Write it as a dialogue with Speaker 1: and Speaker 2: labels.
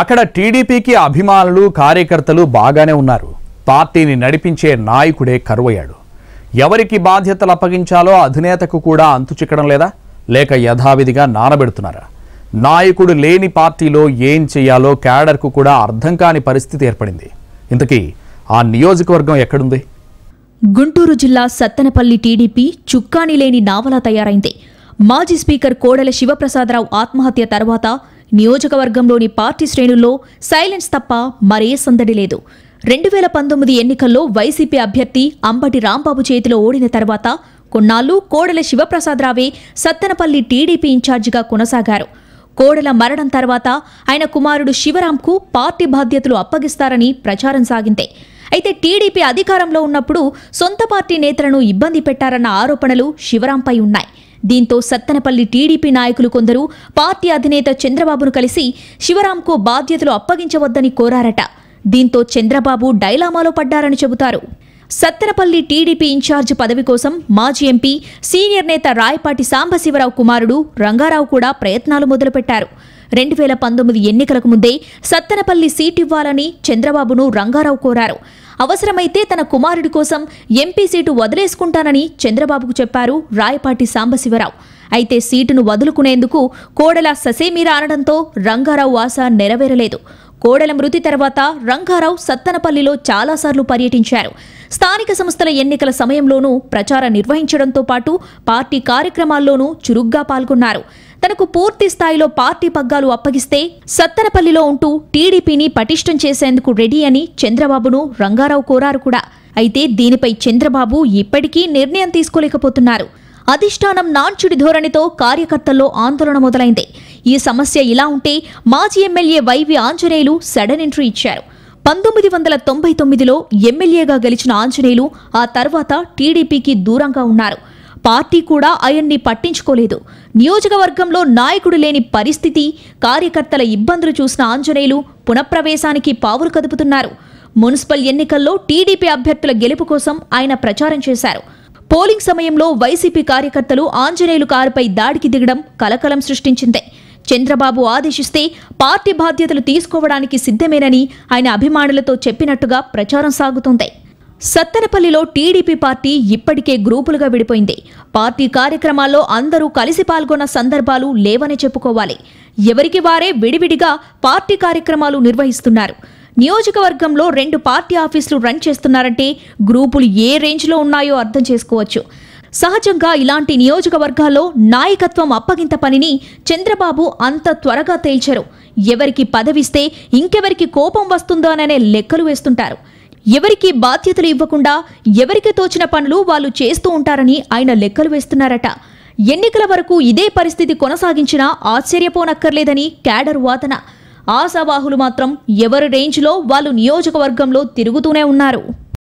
Speaker 1: అక్కడ టీడీపీకి అభిమానులు కార్యకర్తలు బాగానే ఉన్నారు పార్టీని నడిపించే నాయకుడే కరువయ్యాడు ఎవరికి బాధ్యతలు అప్పగించాలో అధినేతకు కూడా అంతు చిక్కడం లేదా లేక యథావిధిగా నానబెడుతున్నారా నాయకుడు లేని పార్టీలో ఏం చేయాలో క్యాడర్కు కూడా అర్థం కాని పరిస్థితి ఏర్పడింది ఇంతకీ ఆ నియోజకవర్గం ఎక్కడుంది
Speaker 2: గుంటూరు జిల్లా సత్తెనపల్లి టీడీపీ చుక్కాని లేని నావలా తయారైంది మాజీ స్పీకర్ కోడెల శివప్రసాదరావు ఆత్మహత్య తర్వాత నియోజకవర్గంలోని పార్టీ శ్రేణుల్లో సైలెన్స్ తప్ప మరే సందడి లేదు రెండు వేల పంతొమ్మిది ఎన్నికల్లో వైసీపీ అభ్యర్థి అంబటి రాంబాబు చేతిలో ఓడిన తర్వాత కొన్నాళ్లు కోడెల శివప్రసాదరావే సత్తెనపల్లి టీడీపీ ఇన్ఛార్జిగా కొనసాగారు కోడెల మరణం తర్వాత ఆయన కుమారుడు శివరాంకు పార్టీ బాధ్యతలు అప్పగిస్తారని ప్రచారం సాగింది అయితే టీడీపీ అధికారంలో ఉన్నప్పుడు సొంత పార్టీ నేతలను ఇబ్బంది పెట్టారన్న ఆరోపణలు శివరాంపై ఉన్నాయి దీంతో సత్తనపల్లి టీడీపీ నాయకులు కొందరు పార్టీ అధినేత చంద్రబాబును కలిసి శివరాంకు బాధ్యతలు అప్పగించవద్దని కోరారట దీంతో చంద్రబాబు డైలామాలో పడ్డారని చెబుతారు సత్తెనపల్లి టీడీపీ ఇన్ఛార్జ్ పదవి కోసం మాజీ ఎంపీ సీనియర్ నేత రాయపాటి సాంబశివరావు కుమారుడు రంగారావు కూడా ప్రయత్నాలు మొదలుపెట్టారు రెండు వేల పంతొమ్మిది ఎన్నికలకు ముందే సత్తెనపల్లి సీట్ ఇవ్వాలని చంద్రబాబును రంగారావు కోరారు అవసరమైతే తన కుమారుడి కోసం ఎంపీ సీటు వదిలేసుకుంటానని చంద్రబాబుకు చెప్పారు రాయపాటి సాంబశివరావు అయితే సీటును వదులుకునేందుకు కోడల ససేమీరా అనడంతో రంగారావు ఆశ నెరవేరలేదు కోడల మృతి తర్వాత రంగారావు సత్తనపల్లిలో చాలాసార్లు పర్యటించారు స్థానిక సంస్థల ఎన్నికల సమయంలోనూ ప్రచారం నిర్వహించడంతో పాటు పార్టీ కార్యక్రమాల్లోనూ చురుగ్గా పాల్గొన్నారు తనకు పూర్తి స్థాయిలో పార్టీ పగ్గాలు అప్పగిస్తే సత్తనపల్లిలో ఉంటూ టీడీపీని పటిష్టం చేసేందుకు రెడీ అని చంద్రబాబును రంగారావు కోరారు కూడా అయితే దీనిపై చంద్రబాబు ఇప్పటికీ నిర్ణయం తీసుకోలేకపోతున్నారు అధిష్టానం నాంచుడి ధోరణితో కార్యకర్తల్లో ఆందోళన మొదలైంది ఈ సమస్య ఇలా ఉంటే మాజీ MLA YV Anjaneyulu sudden entry ఇచ్చారు పంతొమ్మిది వందల తొంభై తొమ్మిదిలో ఎమ్మెల్యేగా గెలిచిన ఆంజనేయులు ఆ తర్వాత టీడీపీకి దూరంగా ఉన్నారు పార్టీ కూడా ఆయన్ని పట్టించుకోలేదు నియోజకవర్గంలో నాయకుడు లేని పరిస్థితి కార్యకర్తల ఇబ్బందులు చూసిన ఆంజనేయులు పునఃప్రవేశానికి పావులు కదుపుతున్నారు మున్సిపల్ ఎన్నికల్లో టీడీపీ అభ్యర్థుల గెలుపు కోసం ఆయన ప్రచారం చేశారు పోలింగ్ సమయంలో వైసీపీ కార్యకర్తలు ఆంజనేయులు కారుపై దాడికి దిగడం కలకలం సృష్టించింది చంద్రబాబు ఆదేశిస్తే పార్టీ బాధ్యతలు తీసుకోవడానికి సిద్ధమేనని ఆయన అభిమానులతో చెప్పినట్టుగా ప్రచారం సాగుతోంది సత్తెనపల్లిలో టీడీపీ పార్టీ ఇప్పటికే గ్రూపులుగా విడిపోయింది పార్టీ కార్యక్రమాల్లో అందరూ కలిసి పాల్గొన్న సందర్భాలు లేవని చెప్పుకోవాలి ఎవరికి వారే విడివిడిగా పార్టీ కార్యక్రమాలు నిర్వహిస్తున్నారు నియోజకవర్గంలో రెండు పార్టీ ఆఫీసులు రన్ చేస్తున్నారంటే గ్రూపులు ఏ రేంజ్లో ఉన్నాయో అర్థం చేసుకోవచ్చు సహజంగా ఇలాంటి నియోజకవర్గాల్లో నాయకత్వం అప్పగింత పనిని చంద్రబాబు అంత త్వరగా తేల్చరు ఎవరికి పదవిస్తే ఇంకెవరికి కోపం వస్తుందోననే లెక్కలు వేస్తుంటారు ఎవరికి బాధ్యతలు ఇవ్వకుండా ఎవరికి తోచిన పనులు వాళ్ళు చేస్తూ ఉంటారని ఆయన లెక్కలు వేస్తున్నారట ఎన్నికల వరకు ఇదే పరిస్థితి కొనసాగించినా ఆశ్చర్యపోనక్కర్లేదని క్యాడర్ వాదన ఆశావాహులు మాత్రం ఎవరి రేంజ్లో వాళ్ళు నియోజకవర్గంలో తిరుగుతూనే ఉన్నారు